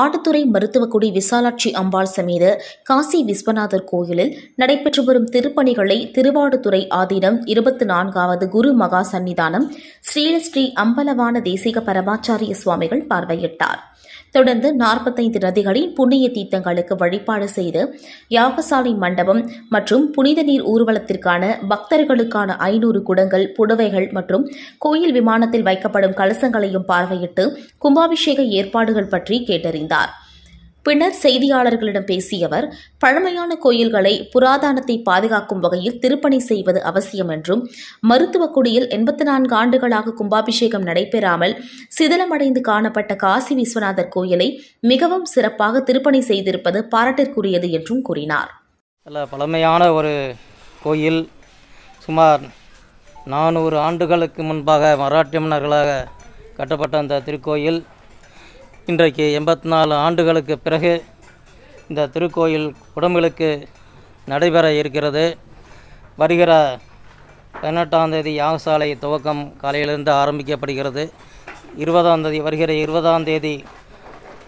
ஆடுதுறை மருத்துவக்குடி விசாலாட்சி அம்பாள் சமேத காசி விஸ்வநாதர் கோயிலில் நடைபெற்று வரும் திருப்பணிகளை திருவாடுதுறை ஆதீனம் இருபத்தி நான்காவது குரு மகா சன்னிதானம் ஸ்ரீல ஸ்ரீ அம்பலவான தேசிக பரமாச்சாரிய சுவாமிகள் பார்வையிட்டார் தொடர்ந்து நாற்பத்தைந்து நதிகளின் புண்ணிய தீர்த்தங்களுக்கு வழிபாடு செய்து யாகசாலை மண்டபம் மற்றும் புனித நீர் ஊர்வலத்திற்கான பக்தர்களுக்கான ஐநூறு குடங்கள் புடவைகள் மற்றும் கோயில் விமானத்தில் வைக்கப்படும் கலசங்களையும் பார்வையிட்டு கும்பாபிஷேக ஏற்பாடுகள் பற்றி கேட்டறிந்தாா் பின்னர் செய்தியாளர்களிடம் பேசிய அவர் பழமையான கோயில்களை புராதனத்தை பாதுகாக்கும் வகையில் திருப்பணி செய்வது அவசியம் என்றும் குடியில் எண்பத்தி நான்கு ஆண்டுகளாக கும்பாபிஷேகம் நடைபெறாமல் சிதலமடைந்து காணப்பட்ட காசி விஸ்வநாதர் கோயிலை மிகவும் சிறப்பாக திருப்பணி செய்திருப்பது பாராட்டிற்குரியது என்றும் கூறினார் பழமையான ஒரு கோயில் சுமார் நானூறு ஆண்டுகளுக்கு முன்பாக மராட்டிய மன்னர்களாக கட்டப்பட்ட அந்த திருக்கோயில் இன்றைக்கு எண்பத்தி நாலு ஆண்டுகளுக்கு பிறகு இந்த திருக்கோயில் உடம்புகளுக்கு நடைபெற இருக்கிறது வருகிற பதினெட்டாம் தேதி யாகசாலை துவக்கம் காலையிலிருந்து ஆரம்பிக்கப்படுகிறது இருபதாம் தேதி வருகிற இருபதாம் தேதி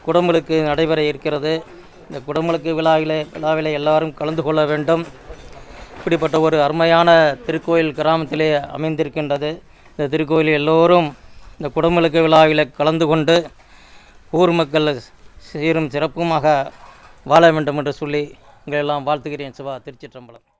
குடமுழுக்கு நடைபெற இருக்கிறது இந்த குடமுழுக்கு விழாவிலே விழாவில் எல்லாரும் கலந்து கொள்ள வேண்டும் இப்படிப்பட்ட ஒரு அருமையான திருக்கோயில் கிராமத்திலே அமைந்திருக்கின்றது இந்த திருக்கோயில் எல்லோரும் இந்த குடமுழுக்கு விழாவில் கலந்து கொண்டு ஊர் மக்கள் சீரும் சிறப்புமாக வாழ வேண்டும் என்று சொல்லி உங்களெல்லாம் வாழ்த்துகிறேன் சிவா திருச்சிற்றம்பலம்